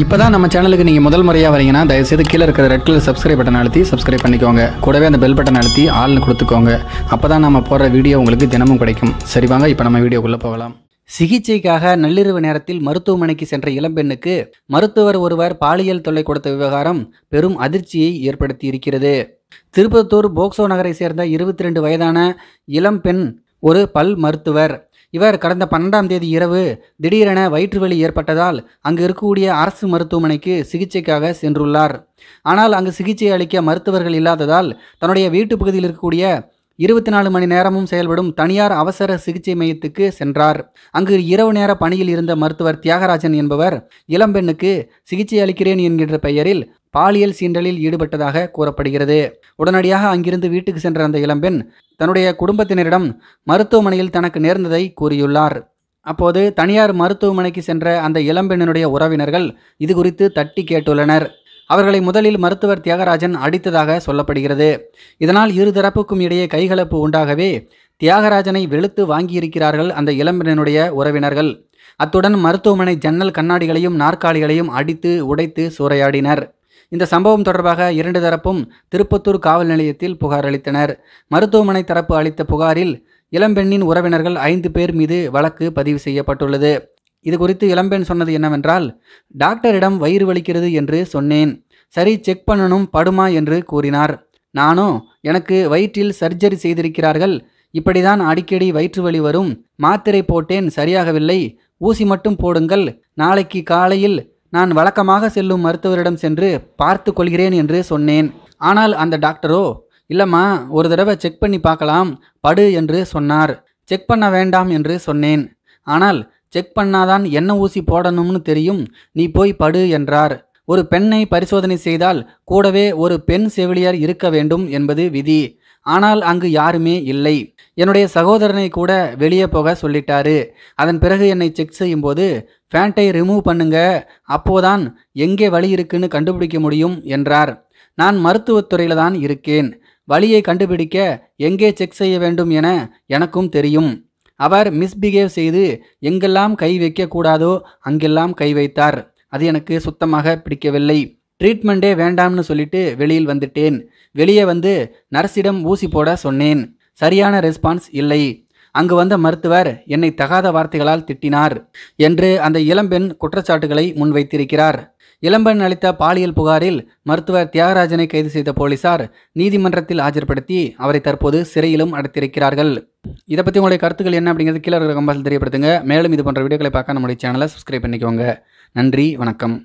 இப்போ தான் நம்ம சேனலுக்கு நீங்கள் முதல் முறையாக வரீங்கன்னா தயவுசெய்து கீழே இருக்கிற ரெட் கலர் சப்ஸ்கிரைப் பட்டன் அழுத்தி சப்ஸ்கிரைப் பண்ணிக்கோங்க கூடவே அந்த பெல் பட்டன் அழுத்தி ஆள்னு கொடுத்துக்கோங்க அப்போ தான் நம்ம போடுற வீடியோ உங்களுக்கு தினமும் கிடைக்கும் சரி வாங்க இப்போ நம்ம வீடியோக்குள்ளே போகலாம் சிகிச்சைக்காக நள்ளிரவு நேரத்தில் மருத்துவமனைக்கு சென்ற இளம்பெண்ணுக்கு மருத்துவர் ஒருவர் பாலியல் தொல்லை கொடுத்த விவகாரம் பெரும் அதிர்ச்சியை ஏற்படுத்தி இருக்கிறது திருப்பத்தூர் போக்சோ நகரை சேர்ந்த இருபத்தி ரெண்டு வயதான இளம்பெண் ஒரு பல் மருத்துவர் இவர் கடந்த பன்னெண்டாம் தேதி இரவு திடீரென வயிற்றுவலி ஏற்பட்டதால் அங்கு இருக்கக்கூடிய அரசு மருத்துவமனைக்கு சிகிச்சைக்காக சென்றுள்ளார் ஆனால் அங்கு சிகிச்சை அளிக்க மருத்துவர்கள் இல்லாததால் தன்னுடைய வீட்டு பகுதியில் இருக்கக்கூடிய இருபத்தி நாலு மணி நேரமும் செயல்படும் தனியார் அவசர சிகிச்சை மையத்துக்கு சென்றார் அங்கு இரவு நேர பணியில் இருந்த மருத்துவர் தியாகராஜன் என்பவர் இளம்பெண்ணுக்கு சிகிச்சை அளிக்கிறேன் என்கின்ற பெயரில் பாலியல் சீண்டலில் ஈடுபட்டதாக கூறப்படுகிறது உடனடியாக அங்கிருந்து வீட்டுக்கு சென்ற அந்த இளம்பெண் தன்னுடைய குடும்பத்தினரிடம் மருத்துவமனையில் தனக்கு நேர்ந்ததை கூறியுள்ளார் அப்போது தனியார் மருத்துவமனைக்கு சென்ற அந்த இளம்பெண்ணினுடைய உறவினர்கள் இது குறித்து தட்டி கேட்டுள்ளனர் அவர்களை முதலில் மருத்துவர் தியாகராஜன் அடித்ததாக சொல்லப்படுகிறது இதனால் இருதரப்புக்கும் இடையே கைகலப்பு உண்டாகவே தியாகராஜனை வெளுத்து வாங்கியிருக்கிறார்கள் அந்த இளம்பெண்ணினுடைய உறவினர்கள் அத்துடன் மருத்துவமனை ஜன்னல் கண்ணாடிகளையும் நாற்காலிகளையும் அடித்து உடைத்து சூறையாடினர் இந்த சம்பவம் தொடர்பாக இரண்டு தரப்பும் திருப்பத்தூர் காவல் நிலையத்தில் புகார் அளித்தனர் மருத்துவமனை தரப்பு அளித்த புகாரில் இளம்பெண்ணின் உறவினர்கள் ஐந்து பேர் மீது வழக்கு பதிவு செய்யப்பட்டுள்ளது இது குறித்து இளம்பெண் சொன்னது என்னவென்றால் டாக்டரிடம் வயிறு வலிக்கிறது என்று சொன்னேன் சரி செக் பண்ணணும் படுமா என்று கூறினார் நானோ எனக்கு வயிற்றில் சர்ஜரி செய்திருக்கிறார்கள் இப்படிதான் அடிக்கடி வயிற்று வலி வரும் மாத்திரை போட்டேன் சரியாகவில்லை ஊசி மட்டும் போடுங்கள் நாளைக்கு காலையில் நான் வழக்கமாக செல்லும் மருத்துவரிடம் சென்று பார்த்து கொள்கிறேன் என்று சொன்னேன் ஆனால் அந்த டாக்டரோ இல்லைம்மா ஒரு தடவை செக் பண்ணி பார்க்கலாம் படு என்று சொன்னார் செக் பண்ண வேண்டாம் என்று சொன்னேன் ஆனால் செக் பண்ணாதான் என்ன ஊசி போடணும்னு தெரியும் நீ போய் படு என்றார் ஒரு பெண்ணை பரிசோதனை செய்தால் கூடவே ஒரு பெண் செவிலியர் இருக்க வேண்டும் என்பது விதி ஆனால் அங்கு யாருமே இல்லை என்னுடைய சகோதரனை கூட வெளியே போக சொல்லிட்டாரு அதன் பிறகு என்னை செக் செய்யும் போது ஃபேண்ட்டை ரிமூவ் பண்ணுங்க அப்போதான் எங்கே வழி இருக்குன்னு கண்டுபிடிக்க முடியும் என்றார் நான் மருத்துவத்துறையில் தான் இருக்கேன் வழியை கண்டுபிடிக்க எங்கே செக் செய்ய வேண்டும் என எனக்கும் தெரியும் அவர் மிஸ்பிஹேவ் செய்து எங்கெல்லாம் கை வைக்கக்கூடாதோ அங்கெல்லாம் கை வைத்தார் அது எனக்கு சுத்தமாக பிடிக்கவில்லை ட்ரீட்மெண்ட்டே வேண்டாம்னு சொல்லிட்டு வெளியில் வந்துட்டேன் வெளியே வந்து நர்ஸிடம் ஊசி போட சொன்னேன் சரியான ரெஸ்பான்ஸ் இல்லை அங்கு வந்த மருத்துவர் என்னை தகாத வார்த்தைகளால் திட்டினார் என்று அந்த இளம்பெண் குற்றச்சாட்டுகளை முன்வைத்திருக்கிறார் இளம்பெண் அளித்த பாலியல் புகாரில் மருத்துவர் தியாகராஜனை கைது செய்த போலீசார் நீதிமன்றத்தில் ஆஜர்படுத்தி அவரை தற்போது சிறையிலும் அடைத்திருக்கிறார்கள் இதை பற்றி உங்களுடைய கருத்துக்கள் என்ன அப்படிங்கிறது கீழே இருக்கிற தெரியப்படுத்துங்க மேலும் இது போன்ற வீடியோக்களை பார்க்க நம்முடைய சேனலை சப்ஸ்கிரைப் பண்ணிக்கோங்க நன்றி வணக்கம்